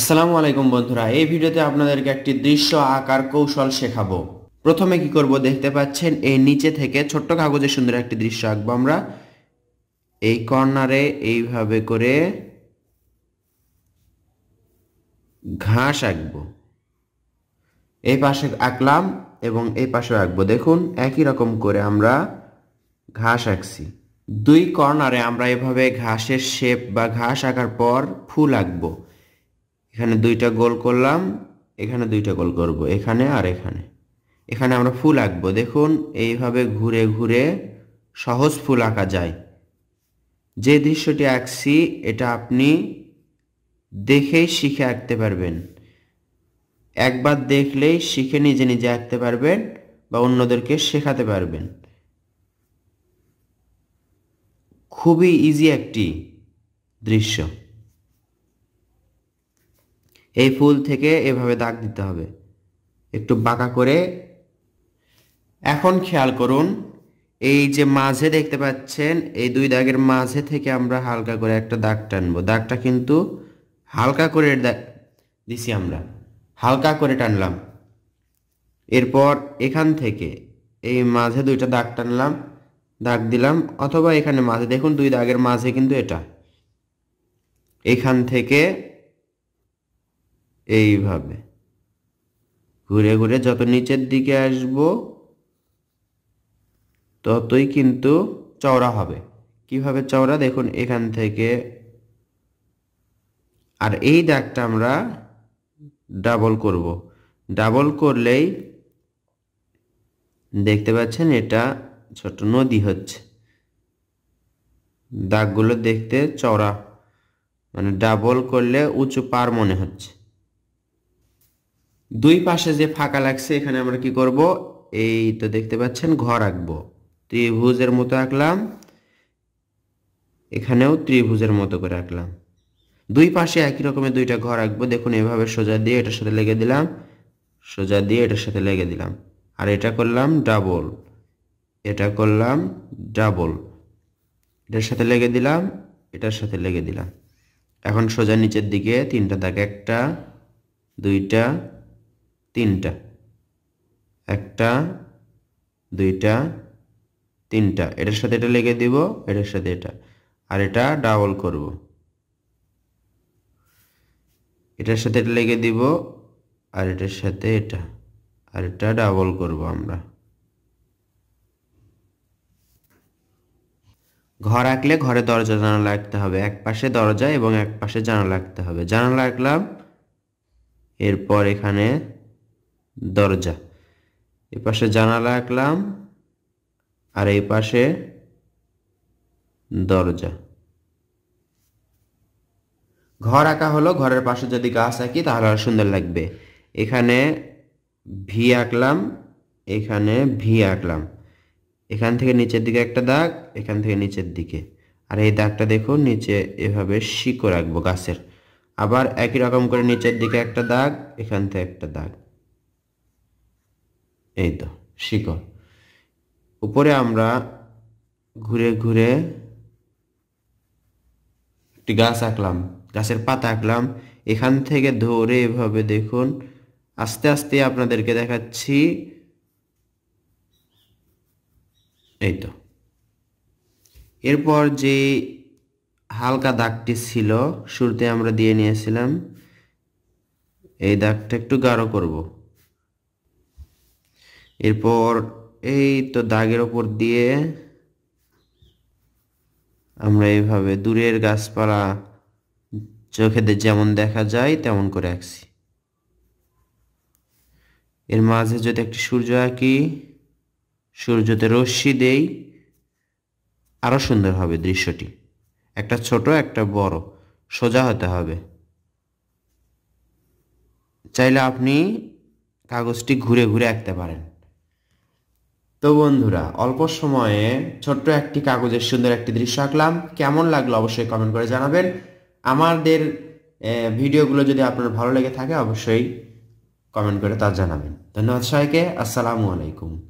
আসসালামু আলাইকুম বন্ধুরা এই ভিডিওতে আপনাদেরকে একটি দৃশ্য আঁকার কৌশল শেখাবো প্রথমে কি করব দেখতে পাচ্ছেন এই নিচে থেকে ছোট্ট কাগজে সুন্দর একটি দৃশ্য আঁকবো আমরা এই কর্নারে এইভাবে করে ঘাস আঁকবো এই পাশে আঁকলাম এবং এই পাশে আঁকবো দেখুন একই রকম করে আমরা ঘাস আঁকছি দুই কর্নারে আমরা এভাবে ঘাসের শেপ বা ঘাস আঁকার পর ফুল আঁকবো এখানে দুইটা গোল করলাম এখানে দুইটা গোল করব এখানে আর এখানে এখানে আমরা ফুল আঁকবো দেখুন এইভাবে ঘুরে ঘুরে সহজ ফুল আঁকা যায় যে দৃশ্যটি আঁকছি এটা আপনি দেখেই শিখে আঁকতে পারবেন একবার দেখলেই শিখে নিজে নিজে আঁকতে পারবেন বা অন্যদেরকে শেখাতে পারবেন খুবই ইজি একটি দৃশ্য এই ফুল থেকে এভাবে দাগ দিতে হবে একটু বাঁকা করে এখন খেয়াল করুন এই যে মাঝে দেখতে পাচ্ছেন এই দুই দাগের মাঝে থেকে আমরা হালকা করে একটা দাগ টানবো দাগটা কিন্তু হালকা করে দিছি আমরা হালকা করে টানলাম এরপর এখান থেকে এই মাঝে দুইটা দাগ টানলাম দাগ দিলাম অথবা এখানে মাঝে দেখুন দুই দাগের মাঝে কিন্তু এটা এখান থেকে এইভাবে ঘুরে ঘুরে যত নিচের দিকে আসব ততই কিন্তু চওড়া হবে কিভাবে চওড়া দেখুন এখান থেকে আর এই দাগটা আমরা ডাবল করব ডাবল করলেই দেখতে পাচ্ছেন এটা ছোট নদী হচ্ছে দাগগুলো দেখতে চওড়া মানে ডাবল করলে উঁচু পার মনে হচ্ছে দুই পাশে যে ফাঁকা লাগছে এখানে আমরা কি করব এই তো দেখতে পাচ্ছেন ঘর আঁকবো ত্রিভুজের মতো আঁকলাম এখানেও ত্রিভুজের মতো করে আঁকলাম দুই পাশে একই রকমের দুইটা ঘর আঁকবো দেখুন এভাবে সোজা দিয়ে এটার সাথে লেগে দিলাম সোজা দিয়ে এটার সাথে লেগে দিলাম আর এটা করলাম ডাবল এটা করলাম ডাবল এটার সাথে লেগে দিলাম এটার সাথে লেগে দিলাম এখন সোজা নিচের দিকে তিনটা দাগ একটা দুইটা তিনটা একটা দুইটা তিনটা এটার সাথে এটা লেগে দিব এটার সাথে এটা আর এটা ডাবল করব এটার সাথে এটা লেগে দিব আর এটার সাথে এটা আর এটা ডাবল করব আমরা ঘর আঁকলে ঘরে দরজা জানালা লাগতে হবে এক পাশে দরজা এবং এক পাশে জানালা লাগতে হবে জানালা লাগলাম এরপর এখানে দরজা এই পাশে জানালা আঁকলাম আর এই পাশে দরজা ঘর আঁকা হলো ঘরের পাশে যদি গাছ আঁকি তাহলে আর সুন্দর লাগবে এখানে ভি আঁকলাম এখানে ভি আঁকলাম এখান থেকে নিচের দিকে একটা দাগ এখান থেকে নিচের দিকে আর এই দাগটা দেখো নিচে এভাবে শিকো রাখবো গাছের আবার একই রকম করে নিচের দিকে একটা দাগ এখান থেকে একটা দাগ এই তো শিকড় উপরে আমরা ঘুরে ঘুরে একটি গাছ আঁকলাম গাছের পাতা আঁকলাম এখান থেকে ধরে এভাবে দেখুন আস্তে আস্তে আপনাদেরকে দেখাচ্ছি এই তো এরপর যে হালকা দাগটি ছিল শুরুতে আমরা দিয়ে নিয়েছিলাম এই দাগটা একটু গাঢ় করবো এরপর এই তো দাগের ওপর দিয়ে আমরা এইভাবে দূরের গাছপালা চোখেদের যেমন দেখা যায় তেমন করে আঁকছি এর মাঝে যদি একটি সূর্য আঁকি সূর্যতে রশ্মি দেই আরও সুন্দর হবে দৃশ্যটি একটা ছোট একটা বড় সোজা হতে হবে চাইলে আপনি কাগজটি ঘুরে ঘুরে আঁকতে পারেন তো বন্ধুরা অল্প সময়ে ছোট্ট একটি কাগজের সুন্দর একটি দৃশ্য আঁকলাম কেমন লাগলো অবশ্যই কমেন্ট করে জানাবেন আমাদের ভিডিওগুলো যদি আপনার ভালো লেগে থাকে অবশ্যই কমেন্ট করে তা জানাবেন ধন্যবাদ সবাইকে আসসালামু আলাইকুম